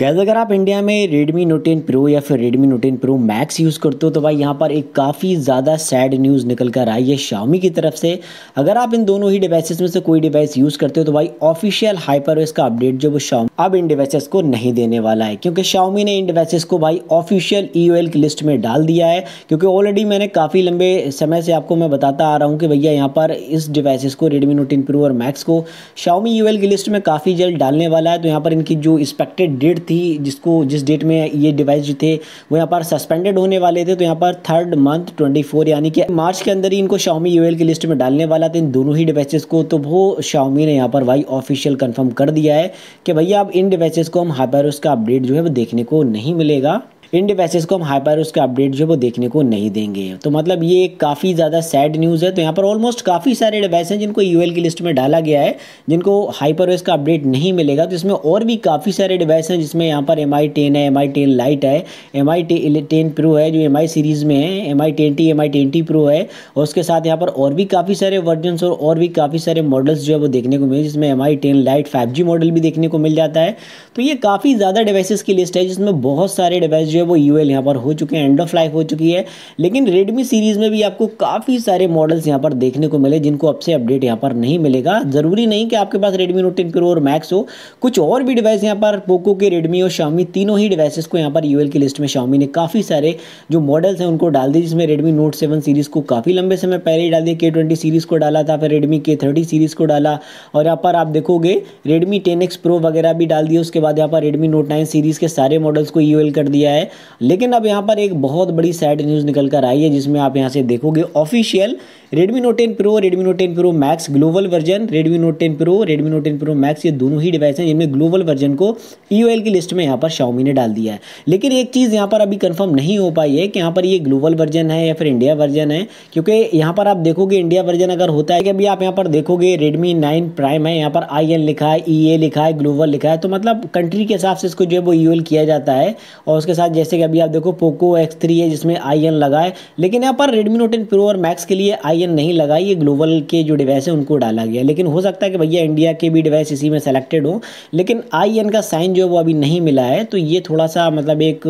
Gas अगर आप India में Redmi Note 10 Pro या फिर Redmi Note 10 Pro Max use करते हो तो भाई यहाँ पर एक काफ़ी ज़्यादा सैड न्यूज़ निकल कर आई है Xiaomi की तरफ से अगर आप इन दोनों ही डिवाइसेस में से कोई डिवाइस यूज़ करते हो तो भाई ऑफिशियल हाइपरवेस का अपडेट जो वो Xiaomi अब इन डिवाइसेस को नहीं देने वाला है क्योंकि Xiaomi ने इन डिवाइसेस को भाई ऑफिशियल ई e की लिस्ट में डाल दिया है क्योंकि ऑलरेडी मैंने काफ़ी लंबे समय से आपको मैं बताता आ रहा हूँ कि भैया यहाँ पर इस डिवाइसेस को रेडमी नोट टेन प्रो और मैक्स को शाओमी ई e की लिस्ट में काफ़ी जल्द डालने वाला है तो यहाँ पर इनकी जो एक्सपेक्टेड डेट थी जिसको जिस डेट में ये डिवाइस जो थे वो यहाँ पर सस्पेंडेड होने वाले थे तो यहाँ पर थर्ड मंथ ट्वेंटी फोर यानी कि मार्च के अंदर ही इनको शाओमी यूएल की लिस्ट में डालने वाला था इन दोनों ही डिवाइसेस को तो वो शाओमी ने यहाँ पर भाई ऑफिशियल कन्फर्म कर दिया है कि भैया अब इन डिवाइसेज़ को हम हाइपर का अपडेट जो है वो देखने को नहीं मिलेगा इन डिवाइसेस को हम हाई उसके अपडेट जो है वो देखने को नहीं देंगे तो मतलब ये काफ़ी ज़्यादा सैड न्यूज़ है तो यहाँ पर ऑलमोस्ट काफ़ी सारे डिवाइस हैं जिनको यू की लिस्ट में डाला गया है जिनको हाइपर का अपडेट नहीं मिलेगा तो इसमें और भी काफ़ी सारे डिवाइस हैं जिसमें यहाँ पर एम आई टेन है एम आई टेन लाइट है एम आई टेन प्रो है जो एम आई सीरीज़ में है M I twenty M I twenty Pro है और उसके साथ यहाँ पर और भी काफ़ी सारे वर्जन और और भी काफ़ी सारे मॉडल्स जो है वो देखने को मिले जिसमें M I ten Lite five G model भी देखने को मिल जाता है तो ये काफ़ी ज़्यादा डिवाइसेस की लिस्ट है जिसमें बहुत सारे डिवाइस जो जो है वो यू यहाँ पर हो चुके हैं एंड ऑफ लाइफ हो चुकी है लेकिन रेडमी सीरीज़ में भी आपको काफ़ी सारे मॉडल्स यहाँ पर देखने को मिले जिनको अब से अपडेट यहाँ पर नहीं मिलेगा ज़रूरी नहीं कि आपके पास रेडमी नोट टेन प्रो और मैक्स हो कुछ और भी डिवाइस यहाँ पर पोको के रेडमी और शामी तीनों ही डिवाइसेस को यहाँ पर यू की लिस्ट में शामी ने काफ़ी सारे जो मॉडल्स हैं उनको डाल दिए जिसमें रेडमी नोट सेवन सीरीज़ को काफ़ी लंबे समय पहले ही डाल दिया के ट्वेंटी सीरीज़ को डाला था फिर रेडमी के थर्टी सीरीज़ को डाला और यहाँ पर आप देखोगे रेडमी टेन एक्स प्रो वगैरह भी डाल दिया उसके बाद यहाँ पर रेडमी नोट नाइन सीरीज़ के सारे मॉडल्स को ई कर दिया है लेकिन अब यहाँ पर एक बहुत बड़ी सैड न्यूज़ निकल कर आई है जिसमें आप यहाँ से देखोगे official Redmi Note ten Pro Redmi Note ten Pro Max global version Redmi Note ten Pro Redmi Note ten Pro Max ये दोनों ही डिवाइस हैं जिनमें ग्लोबल वर्जन को ई e की लिस्ट में यहाँ पर शाओमी ने डाल दिया है लेकिन एक चीज़ यहाँ पर अभी कन्फर्म नहीं हो पाई है कि यहाँ पर ये ग्लोबल वर्जन है या फिर इंडिया वर्जन है क्योंकि यहाँ पर आप देखोगे इंडिया वर्जन अगर होता है कि अभी आप यहाँ पर देखोगे रेडमी नाइन प्राइम है यहाँ पर आई एन लिखा है ई e ए लिखा है ग्लोबल लिखा है तो मतलब कंट्री के हिसाब से इसको जो है वो ई e किया जाता है और उसके साथ जैसे कि अभी आप देखो पोको एक्स है जिसमें आई एन लगा है लेकिन यहाँ पर रेडमी नोट टेन प्रो और मैक्स के लिए आई आयन नहीं लगा ये ग्लोबल के जो डिवाइस है उनको डाला गया लेकिन हो सकता है कि भैया इंडिया के भी डिवाइस इसी में सेलेक्टेड हों लेकिन एन का साइन जो है वो अभी नहीं मिला है तो ये थोड़ा सा मतलब एक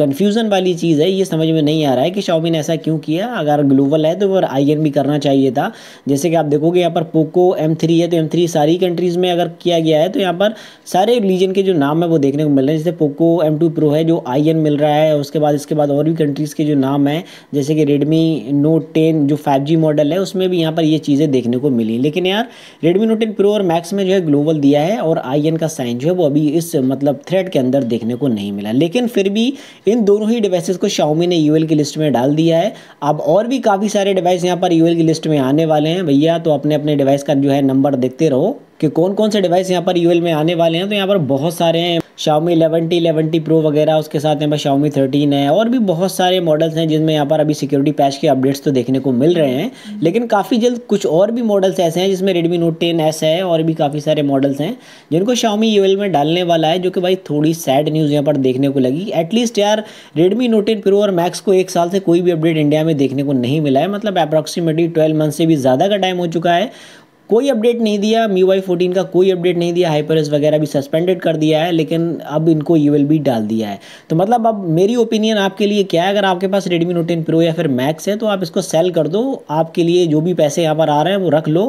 कन्फ्यूज़न वाली चीज़ है ये समझ में नहीं आ रहा है कि शाओमी ने ऐसा क्यों किया अगर ग्लोबल है तो वो एन भी करना चाहिए था जैसे कि आप देखोगे यहाँ पर पोको एम है तो एम सारी कंट्रीज़ में अगर किया गया है तो यहाँ पर सारे रिलीजन के जो नाम है वो देखने को मिल रहे हैं जैसे पोको एम प्रो है जो आई मिल रहा है उसके बाद इसके बाद और भी कंट्रीज़ के जो नाम है जैसे कि रेडमी नोट टेन जो फाइव जी मॉडल है उसमें भी यहाँ पर ये चीज़ें देखने को मिली लेकिन यार रेडमी नोट एन प्रो और मैक्स में जो है ग्लोबल दिया है और आई का साइन जो है वो अभी इस मतलब थ्रेड के अंदर देखने को नहीं मिला लेकिन फिर भी इन दोनों ही डिवाइसेस को शाओमी ने यू की लिस्ट में डाल दिया है अब और भी काफ़ी सारे डिवाइस यहाँ पर यू की लिस्ट में आने वाले हैं भैया तो अपने अपने डिवाइस का जो है नंबर देखते रहो कि कौन कौन से डिवाइस यहाँ पर यू में आने वाले हैं तो यहाँ पर बहुत सारे हैं Xiaomi eleven T eleven T Pro वगैरह उसके साथ यहाँ पर शाओमी थर्टीन है और भी बहुत सारे मॉडल्स हैं जिनमें यहाँ पर अभी सिक्योरिटी पैच के अपडेट्स तो देखने को मिल रहे हैं हम्म। लेकिन काफ़ी जल्द कुछ और भी मॉडल्स ऐसे हैं जिसमें रेडमी नोट टेन एस है और भी काफ़ी सारे मॉडल्स हैं जिनको शाओमी यू में डालने वाला है जो कि भाई थोड़ी सैड न्यूज़ यहाँ पर देखने को लगी एटलीस्ट यार रेडमी नोट टेन प्रो और मैक्स को एक साल से कोई भी अपडेट इंडिया में देखने को नहीं मिला है मतलब अप्रॉक्सीमेटली ट्वेल्व मंथ से भी ज़्यादा का टाइम हो चुका है कोई अपडेट नहीं दिया मी वाई फोर्टीन का कोई अपडेट नहीं दिया हाइपर वगैरह भी सस्पेंडेड कर दिया है लेकिन अब इनको यू एल बी डाल दिया है तो मतलब अब मेरी ओपिनियन आपके लिए क्या है अगर आपके पास रेडमी नोट टेन प्रो या फिर मैक्स है तो आप इसको सेल कर दो आपके लिए जो भी पैसे यहाँ पर आ रहे हैं वो रख लो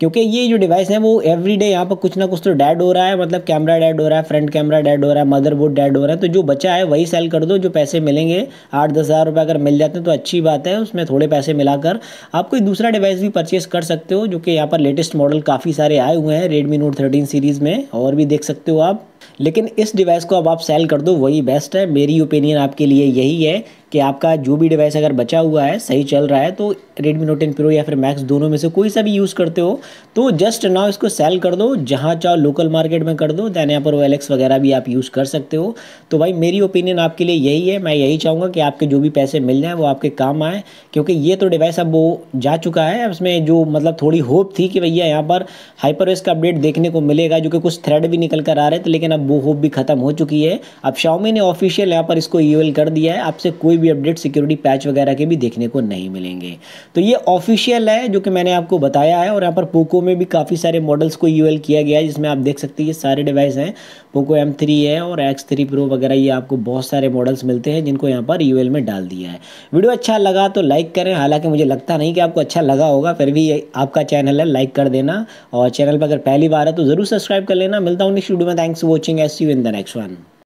क्योंकि ये जो डिवाइस है वो एवरी डे यहाँ पर कुछ ना कुछ तो डैड हो रहा है मतलब कैमरा डैड हो रहा है फ्रंट कैमरा डैड हो रहा है मदरबोर्ड डैड हो रहा है तो जो बचा है वही सेल कर दो जो पैसे मिलेंगे आठ दस हज़ार रुपये अगर मिल जाते हैं तो अच्छी बात है उसमें थोड़े पैसे मिलाकर आप कोई दूसरा डिवाइस भी परचेस कर सकते हो जो कि यहाँ पर लेटेस्ट लेटेस्ट मॉडल काफ़ी सारे आए हुए हैं रेडमी नोट 13 सीरीज़ में और भी देख सकते हो आप लेकिन इस डिवाइस को अब आप सेल कर दो वही बेस्ट है मेरी ओपिनियन आपके लिए यही है कि आपका जो भी डिवाइस अगर बचा हुआ है सही चल रहा है तो रेडमी नोट 10 प्रो या फिर मैक्स दोनों में से कोई सा भी यूज़ करते हो तो जस्ट नाउ इसको सेल कर दो जहाँ चाहो लोकल मार्केट में कर दो दैन यहाँ पर वो एलेक्स वगैरह भी आप यूज़ कर सकते हो तो भाई मेरी ओपिनियन आपके लिए यही है मैं यही चाहूँगा कि आपके जो भी पैसे मिल जाएँ वो आपके काम आएँ क्योंकि ये तो डिवाइस अब वो जा चुका है उसमें जो मतलब थोड़ी होप थी कि भैया यहाँ पर हाइपरवेस का अपडेट देखने को मिलेगा जो कि कुछ थ्रेड भी निकल कर आ रहे थे लेकिन अब वो होप भी खत्म हो चुकी है अब शाओमी ने ऑफिशियल यहाँ पर इसको ईवेल e कर दिया है आपसे कोई भी अपडेट सिक्योरिटी पैच वगैरह के भी देखने को नहीं मिलेंगे तो ये ऑफिशियल है जो कि मैंने आपको बताया है और यहाँ पर पोको में भी काफ़ी सारे मॉडल्स को यूएल किया गया है जिसमें आप देख सकते हैं ये सारे डिवाइस हैं पोको एम है और एक्स थ्री वगैरह ये आपको बहुत सारे मॉडल्स मिलते हैं जिनको यहाँ पर यू में डाल दिया है वीडियो अच्छा लगा तो लाइक करें हालाँकि मुझे लगता नहीं कि आपको अच्छा लगा होगा फिर भी आपका चैनल है लाइक कर देना और चैनल पर अगर पहली बार है तो ज़रूर सब्सक्राइब कर लेना मिलता हूँ नेक्स्ट वीडियो में thanks watching see you in the next one